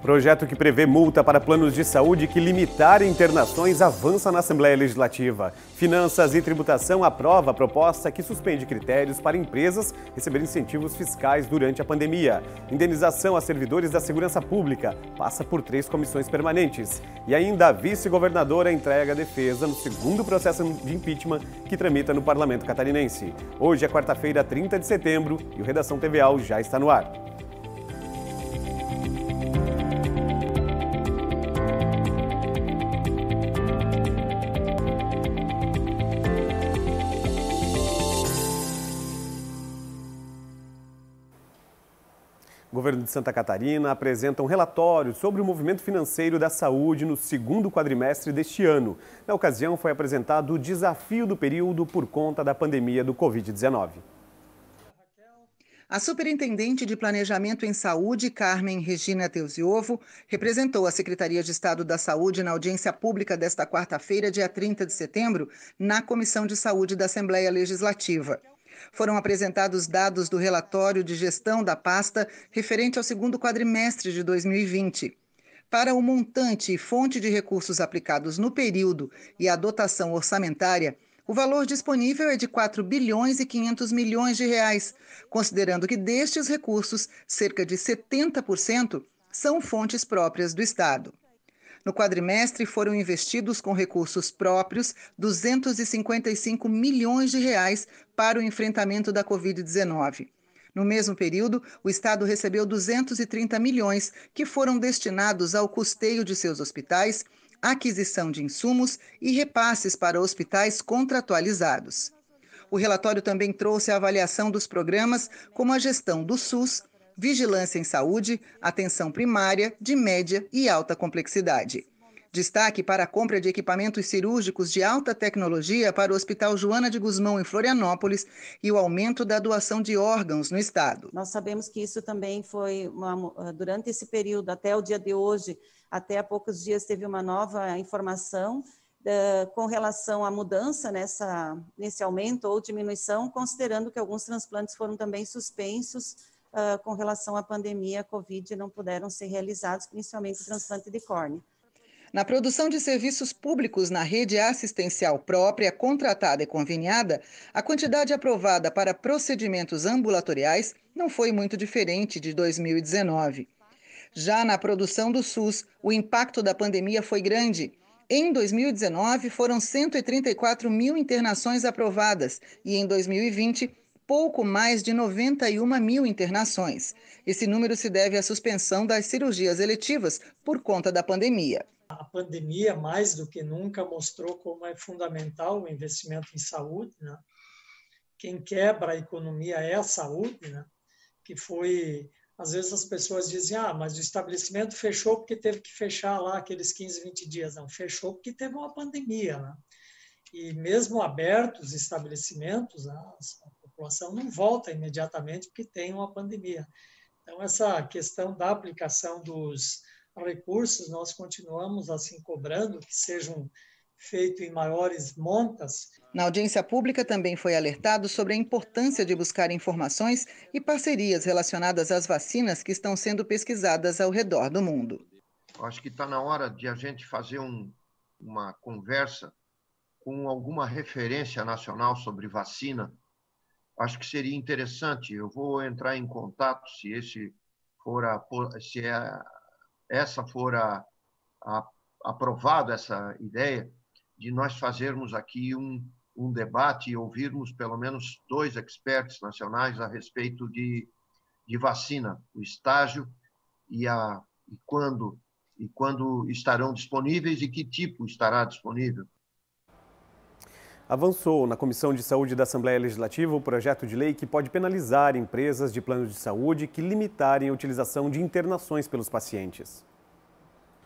Projeto que prevê multa para planos de saúde que limitar internações avança na Assembleia Legislativa. Finanças e Tributação aprova a proposta que suspende critérios para empresas receberem incentivos fiscais durante a pandemia. Indenização a servidores da segurança pública passa por três comissões permanentes. E ainda a vice-governadora entrega a defesa no segundo processo de impeachment que tramita no parlamento catarinense. Hoje é quarta-feira, 30 de setembro, e o Redação TVA já está no ar. O governo de Santa Catarina apresenta um relatório sobre o movimento financeiro da saúde no segundo quadrimestre deste ano. Na ocasião, foi apresentado o desafio do período por conta da pandemia do Covid-19. A superintendente de Planejamento em Saúde, Carmen Regina Teusiovo, representou a Secretaria de Estado da Saúde na audiência pública desta quarta-feira, dia 30 de setembro, na Comissão de Saúde da Assembleia Legislativa. Foram apresentados dados do relatório de gestão da pasta referente ao segundo quadrimestre de 2020. Para o montante e fonte de recursos aplicados no período e a dotação orçamentária, o valor disponível é de 4 bilhões e 500 milhões de reais, considerando que destes recursos, cerca de 70% são fontes próprias do Estado. No quadrimestre foram investidos com recursos próprios 255 milhões de reais para o enfrentamento da Covid-19. No mesmo período, o Estado recebeu 230 milhões que foram destinados ao custeio de seus hospitais, aquisição de insumos e repasses para hospitais contratualizados. O relatório também trouxe a avaliação dos programas, como a gestão do SUS, vigilância em saúde, atenção primária, de média e alta complexidade. Destaque para a compra de equipamentos cirúrgicos de alta tecnologia para o Hospital Joana de Guzmão, em Florianópolis, e o aumento da doação de órgãos no Estado. Nós sabemos que isso também foi, uma, eh, durante esse período, até o dia de hoje, até há poucos dias, teve uma nova informação uh, com relação à mudança nessa, nesse aumento ou diminuição, considerando que alguns transplantes foram também suspensos uh, com relação à pandemia, à Covid, não puderam ser realizados, principalmente o transplante de córnea. Na produção de serviços públicos na rede assistencial própria, contratada e conveniada, a quantidade aprovada para procedimentos ambulatoriais não foi muito diferente de 2019. Já na produção do SUS, o impacto da pandemia foi grande. Em 2019, foram 134 mil internações aprovadas e em 2020, pouco mais de 91 mil internações. Esse número se deve à suspensão das cirurgias eletivas por conta da pandemia. A pandemia, mais do que nunca, mostrou como é fundamental o investimento em saúde. Né? Quem quebra a economia é a saúde, né? que foi. Às vezes as pessoas dizem: ah, mas o estabelecimento fechou porque teve que fechar lá aqueles 15, 20 dias. Não, fechou porque teve uma pandemia. Né? E mesmo abertos estabelecimentos, as população não volta imediatamente porque tem uma pandemia. Então, essa questão da aplicação dos recursos, nós continuamos assim cobrando que sejam feitos em maiores montas. Na audiência pública também foi alertado sobre a importância de buscar informações e parcerias relacionadas às vacinas que estão sendo pesquisadas ao redor do mundo. Acho que está na hora de a gente fazer um, uma conversa com alguma referência nacional sobre vacina acho que seria interessante. Eu vou entrar em contato se esse for a, se é, essa for a, a, aprovado essa ideia de nós fazermos aqui um, um debate e ouvirmos pelo menos dois expertos nacionais a respeito de, de vacina, o estágio e, a, e quando e quando estarão disponíveis e que tipo estará disponível avançou na Comissão de Saúde da Assembleia Legislativa o projeto de lei que pode penalizar empresas de plano de saúde que limitarem a utilização de internações pelos pacientes.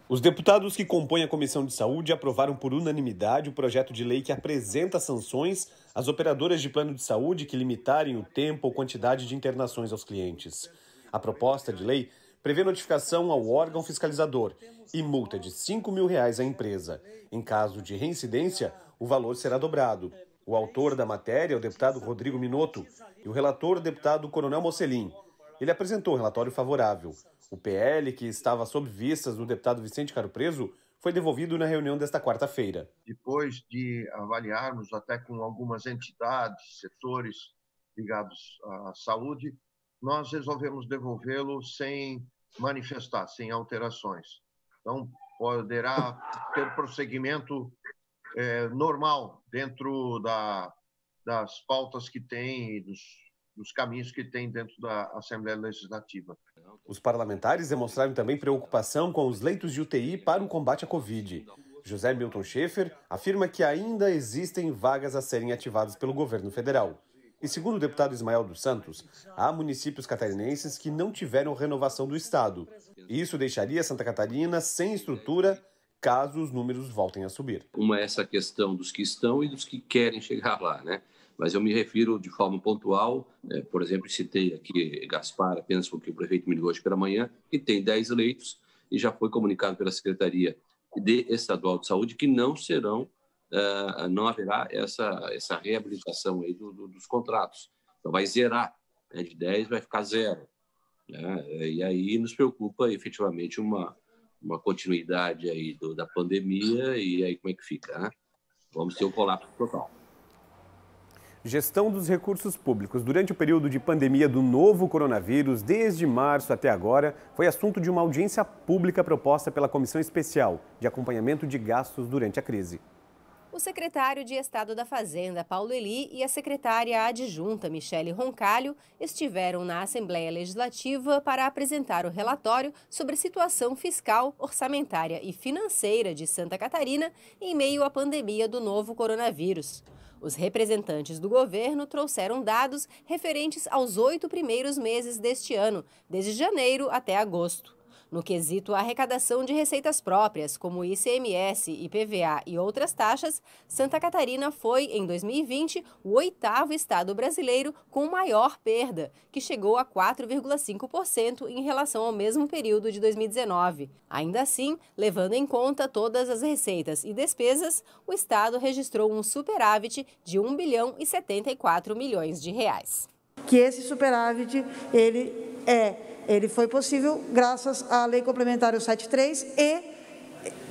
Os deputados que compõem a Comissão de Saúde aprovaram por unanimidade o projeto de lei que apresenta sanções às operadoras de plano de saúde que limitarem o tempo ou quantidade de internações aos clientes. A proposta de lei prevê notificação ao órgão fiscalizador e multa de R$ 5 mil reais à empresa. Em caso de reincidência, o valor será dobrado. O autor da matéria é o deputado Rodrigo Minotto e o relator, o deputado Coronel Mocelin. Ele apresentou o relatório favorável. O PL, que estava sob vistas do deputado Vicente Caro Preso, foi devolvido na reunião desta quarta-feira. Depois de avaliarmos até com algumas entidades, setores ligados à saúde, nós resolvemos devolvê-lo sem manifestar, sem alterações. Então, poderá ter prosseguimento é, normal dentro da, das pautas que tem, dos, dos caminhos que tem dentro da Assembleia Legislativa. Os parlamentares demonstraram também preocupação com os leitos de UTI para o combate à Covid. José Milton Schaefer afirma que ainda existem vagas a serem ativadas pelo governo federal. E segundo o deputado Ismael dos Santos, há municípios catarinenses que não tiveram renovação do Estado. Isso deixaria Santa Catarina sem estrutura caso os números voltem a subir. Uma é essa questão dos que estão e dos que querem chegar lá, né? Mas eu me refiro de forma pontual, eh, por exemplo, citei aqui Gaspar, apenas porque o prefeito me ligou hoje pela manhã, que tem 10 leitos e já foi comunicado pela Secretaria de Estadual de Saúde que não serão, uh, não haverá essa, essa reabilitação aí do, do, dos contratos. Então vai zerar, né? de 10 vai ficar zero. Né? E aí nos preocupa efetivamente uma, uma continuidade aí do, da pandemia e aí como é que fica, né? Vamos ter um colapso total. Gestão dos recursos públicos. Durante o período de pandemia do novo coronavírus, desde março até agora, foi assunto de uma audiência pública proposta pela Comissão Especial de Acompanhamento de Gastos durante a crise. O secretário de Estado da Fazenda, Paulo Eli, e a secretária adjunta, Michele Roncalho, estiveram na Assembleia Legislativa para apresentar o relatório sobre situação fiscal, orçamentária e financeira de Santa Catarina em meio à pandemia do novo coronavírus. Os representantes do governo trouxeram dados referentes aos oito primeiros meses deste ano, desde janeiro até agosto no quesito arrecadação de receitas próprias, como ICMS, IPVA e outras taxas, Santa Catarina foi, em 2020, o oitavo estado brasileiro com maior perda, que chegou a 4,5% em relação ao mesmo período de 2019. Ainda assim, levando em conta todas as receitas e despesas, o estado registrou um superávit de 1 bilhão e 74 milhões de reais. Que esse superávit ele é, ele foi possível graças à Lei Complementar 173 e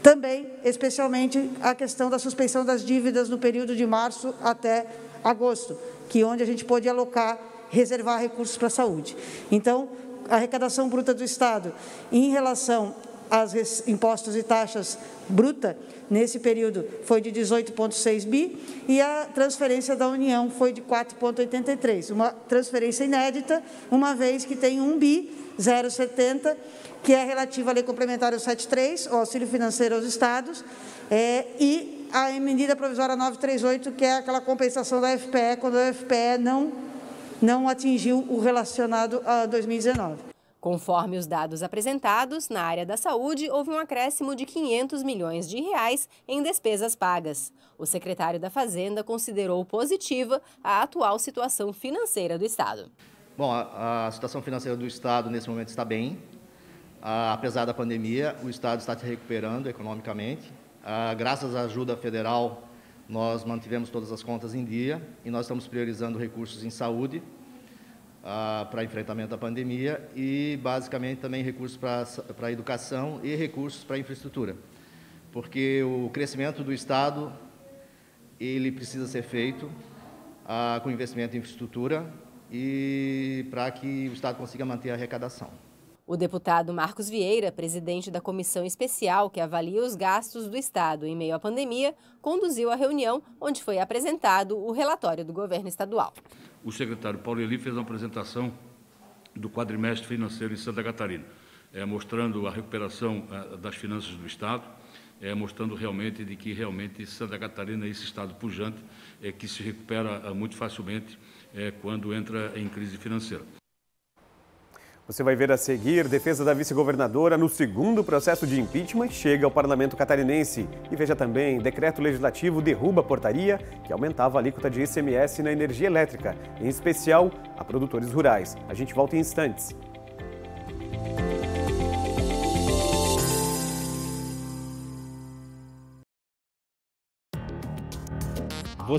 também, especialmente, a questão da suspensão das dívidas no período de março até agosto, que é onde a gente pôde alocar, reservar recursos para a saúde. Então, a arrecadação bruta do Estado em relação as impostos e taxas bruta nesse período foi de 18,6 bi e a transferência da União foi de 4,83, uma transferência inédita, uma vez que tem 1 bi 070 que é relativa à Lei Complementar 73, o auxílio financeiro aos estados, é, e a medida provisória 938, que é aquela compensação da FPE quando a FPE não não atingiu o relacionado a 2019. Conforme os dados apresentados, na área da saúde houve um acréscimo de 500 milhões de reais em despesas pagas. O secretário da Fazenda considerou positiva a atual situação financeira do Estado. Bom, a, a situação financeira do Estado nesse momento está bem. Ah, apesar da pandemia, o Estado está se recuperando economicamente. Ah, graças à ajuda federal, nós mantivemos todas as contas em dia e nós estamos priorizando recursos em saúde, para enfrentamento da pandemia e, basicamente, também recursos para a educação e recursos para a infraestrutura. Porque o crescimento do Estado, ele precisa ser feito ah, com investimento em infraestrutura e para que o Estado consiga manter a arrecadação. O deputado Marcos Vieira, presidente da comissão especial que avalia os gastos do Estado em meio à pandemia, conduziu a reunião onde foi apresentado o relatório do governo estadual. O secretário Paulo Eli fez uma apresentação do quadrimestre financeiro em Santa Catarina, é, mostrando a recuperação é, das finanças do Estado, é, mostrando realmente de que realmente Santa Catarina é esse Estado pujante é que se recupera é, muito facilmente quando entra em crise financeira. Você vai ver a seguir, defesa da vice-governadora no segundo processo de impeachment chega ao parlamento catarinense. E veja também, decreto legislativo derruba a portaria que aumentava a alíquota de ICMS na energia elétrica, em especial a produtores rurais. A gente volta em instantes.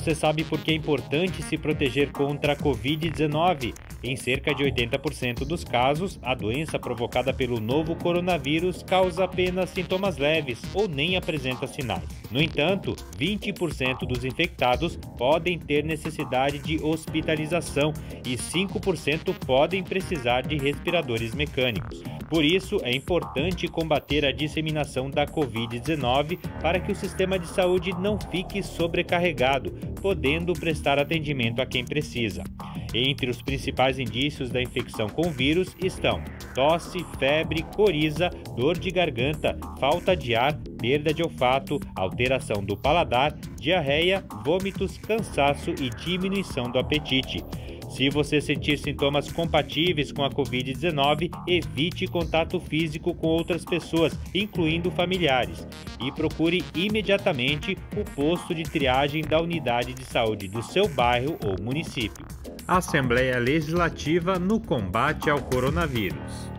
você sabe por que é importante se proteger contra a Covid-19. Em cerca de 80% dos casos, a doença provocada pelo novo coronavírus causa apenas sintomas leves ou nem apresenta sinais. No entanto, 20% dos infectados podem ter necessidade de hospitalização e 5% podem precisar de respiradores mecânicos. Por isso, é importante combater a disseminação da Covid-19 para que o sistema de saúde não fique sobrecarregado podendo prestar atendimento a quem precisa. Entre os principais indícios da infecção com vírus estão tosse, febre, coriza, dor de garganta, falta de ar, perda de olfato, alteração do paladar, diarreia, vômitos, cansaço e diminuição do apetite. Se você sentir sintomas compatíveis com a Covid-19, evite contato físico com outras pessoas, incluindo familiares, e procure imediatamente o posto de triagem da unidade de saúde do seu bairro ou município. Assembleia Legislativa no combate ao coronavírus.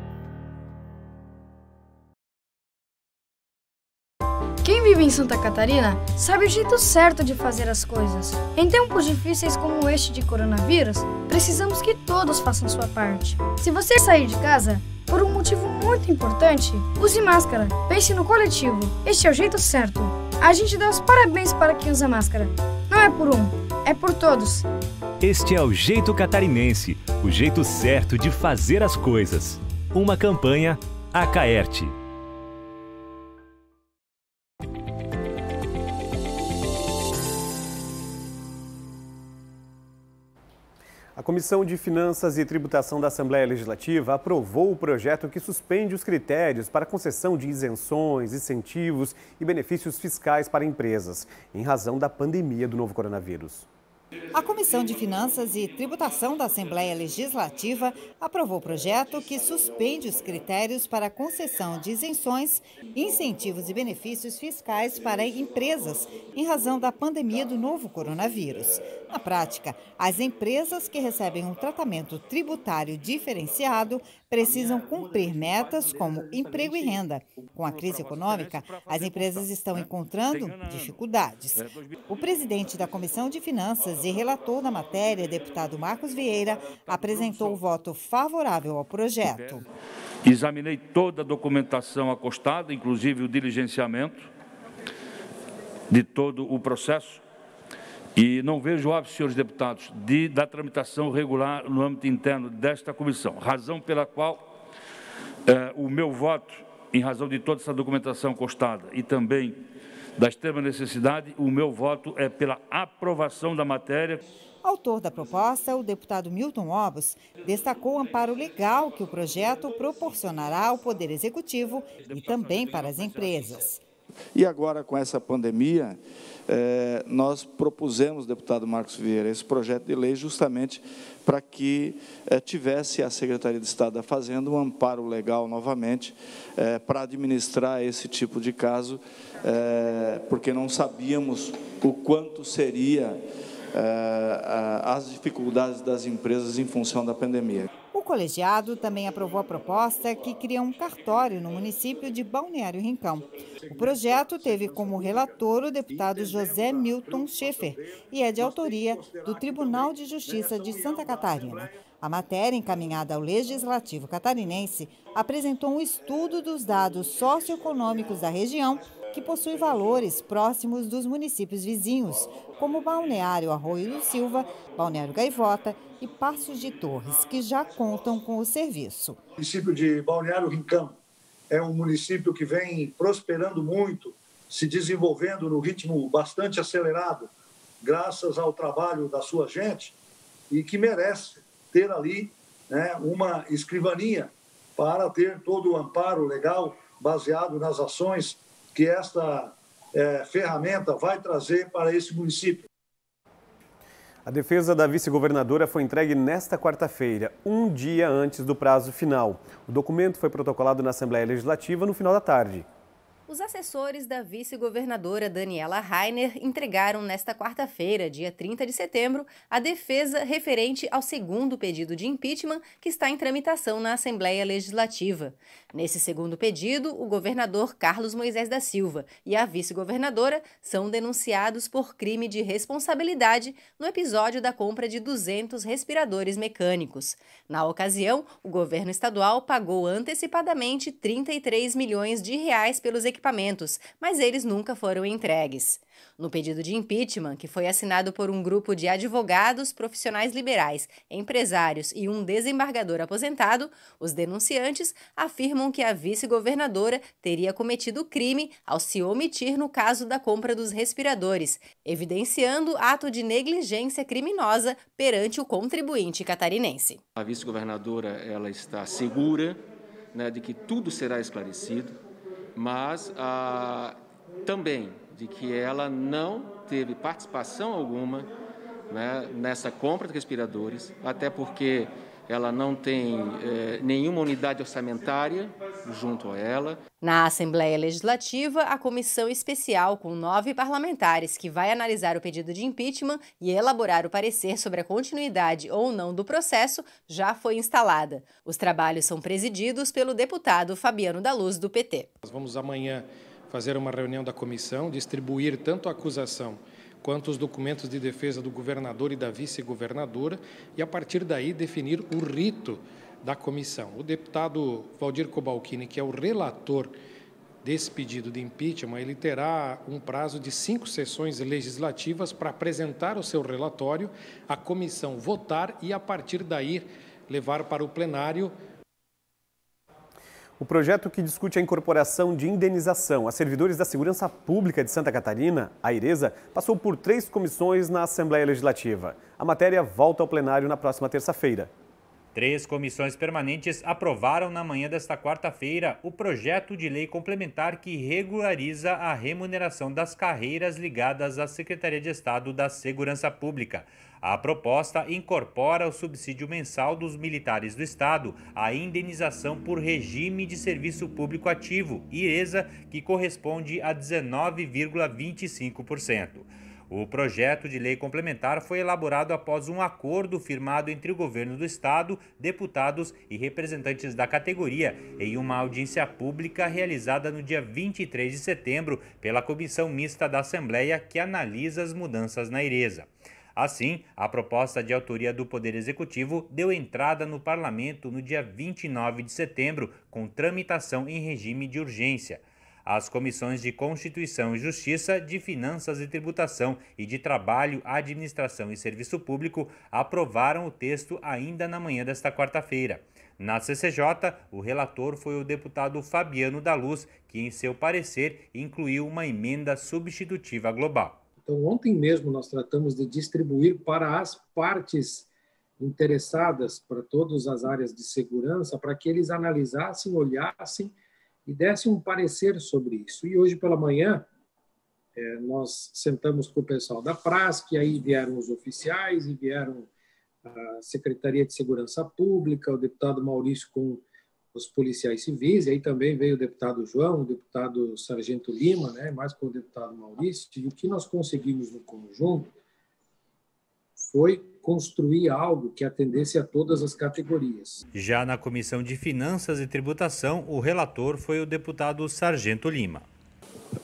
Quem vive em Santa Catarina sabe o jeito certo de fazer as coisas. Em tempos difíceis como este de coronavírus, precisamos que todos façam sua parte. Se você sair de casa, por um motivo muito importante, use máscara, pense no coletivo. Este é o jeito certo. A gente dá os parabéns para quem usa máscara. Não é por um, é por todos. Este é o jeito catarinense, o jeito certo de fazer as coisas. Uma campanha Acaerte. A Comissão de Finanças e Tributação da Assembleia Legislativa aprovou o projeto que suspende os critérios para concessão de isenções, incentivos e benefícios fiscais para empresas, em razão da pandemia do novo coronavírus. A Comissão de Finanças e Tributação da Assembleia Legislativa aprovou o projeto que suspende os critérios para concessão de isenções, incentivos e benefícios fiscais para empresas em razão da pandemia do novo coronavírus. Na prática, as empresas que recebem um tratamento tributário diferenciado precisam cumprir metas como emprego e renda. Com a crise econômica, as empresas estão né, encontrando dificuldades. É, o presidente da Comissão de Finanças e relator da matéria, deputado Marcos Vieira, tá apresentou o voto favorável ao projeto. É. Examinei toda a documentação acostada, inclusive o diligenciamento de todo o processo e não vejo óbvio, senhores deputados, de, da tramitação regular no âmbito interno desta comissão, razão pela qual eh, o meu voto, em razão de toda essa documentação constada e também da extrema necessidade, o meu voto é pela aprovação da matéria. Autor da proposta, o deputado Milton Obos, destacou o amparo legal que o projeto proporcionará ao Poder Executivo e também para as empresas. E agora, com essa pandemia, é, nós propusemos, deputado Marcos Vieira, esse projeto de lei justamente para que é, tivesse a Secretaria de Estado da Fazenda um amparo legal novamente é, para administrar esse tipo de caso, porque não sabíamos o quanto seria as dificuldades das empresas em função da pandemia. O colegiado também aprovou a proposta que cria um cartório no município de Balneário Rincão. O projeto teve como relator o deputado José Milton Schaefer e é de autoria do Tribunal de Justiça de Santa Catarina. A matéria, encaminhada ao Legislativo Catarinense, apresentou um estudo dos dados socioeconômicos da região que possui valores próximos dos municípios vizinhos, como Balneário Arroio do Silva, Balneário Gaivota e Passos de Torres, que já contam com o serviço. O município de Balneário Rincão é um município que vem prosperando muito, se desenvolvendo no ritmo bastante acelerado, graças ao trabalho da sua gente, e que merece ter ali né, uma escrivaninha para ter todo o amparo legal baseado nas ações que esta é, ferramenta vai trazer para esse município. A defesa da vice-governadora foi entregue nesta quarta-feira, um dia antes do prazo final. O documento foi protocolado na Assembleia Legislativa no final da tarde. Os assessores da vice-governadora Daniela Rainer entregaram nesta quarta-feira, dia 30 de setembro, a defesa referente ao segundo pedido de impeachment que está em tramitação na Assembleia Legislativa. Nesse segundo pedido, o governador Carlos Moisés da Silva e a vice-governadora são denunciados por crime de responsabilidade no episódio da compra de 200 respiradores mecânicos. Na ocasião, o governo estadual pagou antecipadamente 33 milhões de reais pelos equipamentos equipamentos, mas eles nunca foram entregues. No pedido de impeachment, que foi assinado por um grupo de advogados, profissionais liberais, empresários e um desembargador aposentado, os denunciantes afirmam que a vice-governadora teria cometido crime ao se omitir no caso da compra dos respiradores, evidenciando ato de negligência criminosa perante o contribuinte catarinense. A vice-governadora ela está segura né, de que tudo será esclarecido mas ah, também de que ela não teve participação alguma né, nessa compra de respiradores, até porque ela não tem eh, nenhuma unidade orçamentária junto a ela. Na Assembleia Legislativa, a comissão especial com nove parlamentares que vai analisar o pedido de impeachment e elaborar o parecer sobre a continuidade ou não do processo já foi instalada. Os trabalhos são presididos pelo deputado Fabiano da Luz, do PT. Nós vamos amanhã fazer uma reunião da comissão, distribuir tanto a acusação quanto os documentos de defesa do governador e da vice-governadora, e a partir daí definir o rito da comissão. O deputado Valdir Cobalcini, que é o relator desse pedido de impeachment, ele terá um prazo de cinco sessões legislativas para apresentar o seu relatório, a comissão votar e, a partir daí, levar para o plenário o projeto que discute a incorporação de indenização a servidores da Segurança Pública de Santa Catarina, a IRESA, passou por três comissões na Assembleia Legislativa. A matéria volta ao plenário na próxima terça-feira. Três comissões permanentes aprovaram na manhã desta quarta-feira o projeto de lei complementar que regulariza a remuneração das carreiras ligadas à Secretaria de Estado da Segurança Pública. A proposta incorpora o subsídio mensal dos militares do Estado a indenização por regime de serviço público ativo, IRESA, que corresponde a 19,25%. O projeto de lei complementar foi elaborado após um acordo firmado entre o governo do estado, deputados e representantes da categoria em uma audiência pública realizada no dia 23 de setembro pela Comissão Mista da Assembleia que analisa as mudanças na Ireza. Assim, a proposta de autoria do Poder Executivo deu entrada no parlamento no dia 29 de setembro, com tramitação em regime de urgência. As comissões de Constituição e Justiça, de Finanças e Tributação e de Trabalho, Administração e Serviço Público aprovaram o texto ainda na manhã desta quarta-feira. Na CCJ, o relator foi o deputado Fabiano da Luz, que, em seu parecer, incluiu uma emenda substitutiva global. Então, ontem mesmo nós tratamos de distribuir para as partes interessadas, para todas as áreas de segurança, para que eles analisassem, olhassem e dessem um parecer sobre isso. E hoje pela manhã, é, nós sentamos com o pessoal da que aí vieram os oficiais e vieram a Secretaria de Segurança Pública, o deputado Maurício com os policiais civis, e aí também veio o deputado João, o deputado Sargento Lima, né, mais com o deputado Maurício, e o que nós conseguimos no conjunto foi construir algo que atendesse a todas as categorias. Já na Comissão de Finanças e Tributação, o relator foi o deputado Sargento Lima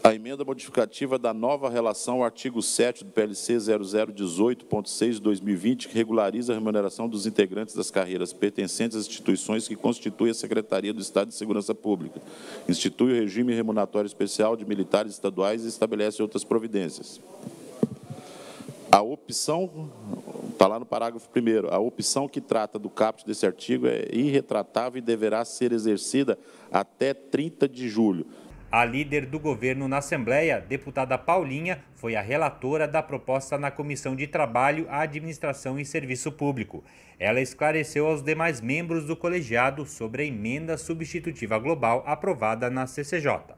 a emenda modificativa da nova relação ao artigo 7 do PLC 0018.6 2020, que regulariza a remuneração dos integrantes das carreiras pertencentes às instituições que constituem a Secretaria do Estado de Segurança Pública, institui o regime remuneratório especial de militares estaduais e estabelece outras providências. A opção, está lá no parágrafo primeiro, a opção que trata do caput desse artigo é irretratável e deverá ser exercida até 30 de julho a líder do governo na Assembleia, deputada Paulinha, foi a relatora da proposta na Comissão de Trabalho, Administração e Serviço Público. Ela esclareceu aos demais membros do colegiado sobre a emenda substitutiva global aprovada na CCJ.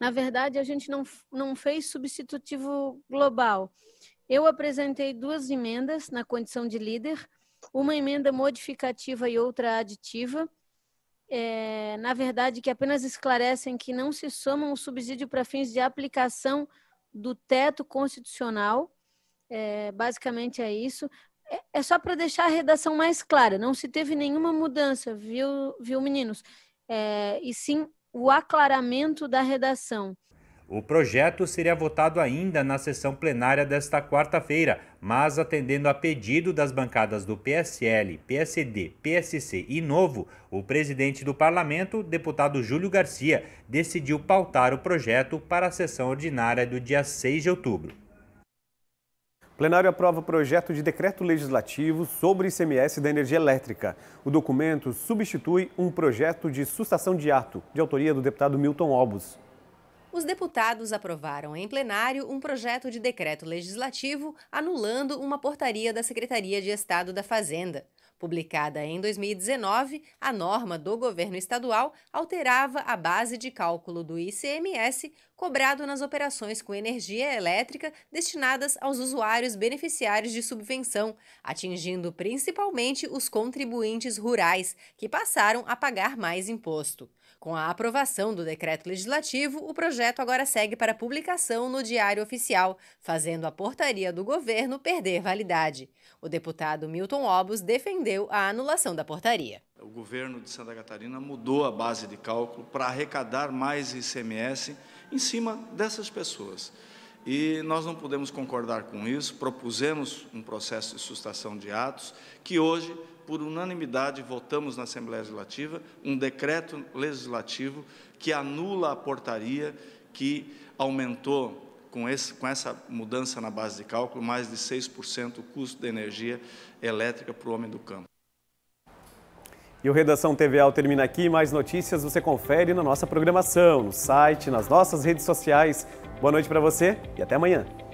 Na verdade, a gente não, não fez substitutivo global. Eu apresentei duas emendas na condição de líder, uma emenda modificativa e outra aditiva é, na verdade, que apenas esclarecem que não se soma o subsídio para fins de aplicação do teto constitucional. É, basicamente é isso. É, é só para deixar a redação mais clara. Não se teve nenhuma mudança, viu, viu meninos? Eh, e sim o aclaramento da redação. O projeto seria votado ainda na sessão plenária desta quarta-feira, mas atendendo a pedido das bancadas do PSL, PSD, PSC e Novo, o presidente do parlamento, deputado Júlio Garcia, decidiu pautar o projeto para a sessão ordinária do dia 6 de outubro. Plenário aprova projeto de decreto legislativo sobre ICMS da energia elétrica. O documento substitui um projeto de sustação de ato, de autoria do deputado Milton Obos. Os deputados aprovaram em plenário um projeto de decreto legislativo anulando uma portaria da Secretaria de Estado da Fazenda. Publicada em 2019, a norma do governo estadual alterava a base de cálculo do ICMS cobrado nas operações com energia elétrica destinadas aos usuários beneficiários de subvenção, atingindo principalmente os contribuintes rurais, que passaram a pagar mais imposto. Com a aprovação do decreto legislativo, o projeto agora segue para publicação no Diário Oficial, fazendo a portaria do governo perder validade. O deputado Milton Obos defendeu a anulação da portaria. O governo de Santa Catarina mudou a base de cálculo para arrecadar mais ICMS em cima dessas pessoas. E nós não podemos concordar com isso, propusemos um processo de sustação de atos que hoje por unanimidade, votamos na Assembleia Legislativa um decreto legislativo que anula a portaria que aumentou com, esse, com, essa mudança na base de cálculo, mais de 6% o custo de energia elétrica para o homem do campo. E o Redação TVL termina aqui. Mais notícias você confere na nossa programação, no site, nas nossas redes sociais. Boa noite para você e até amanhã.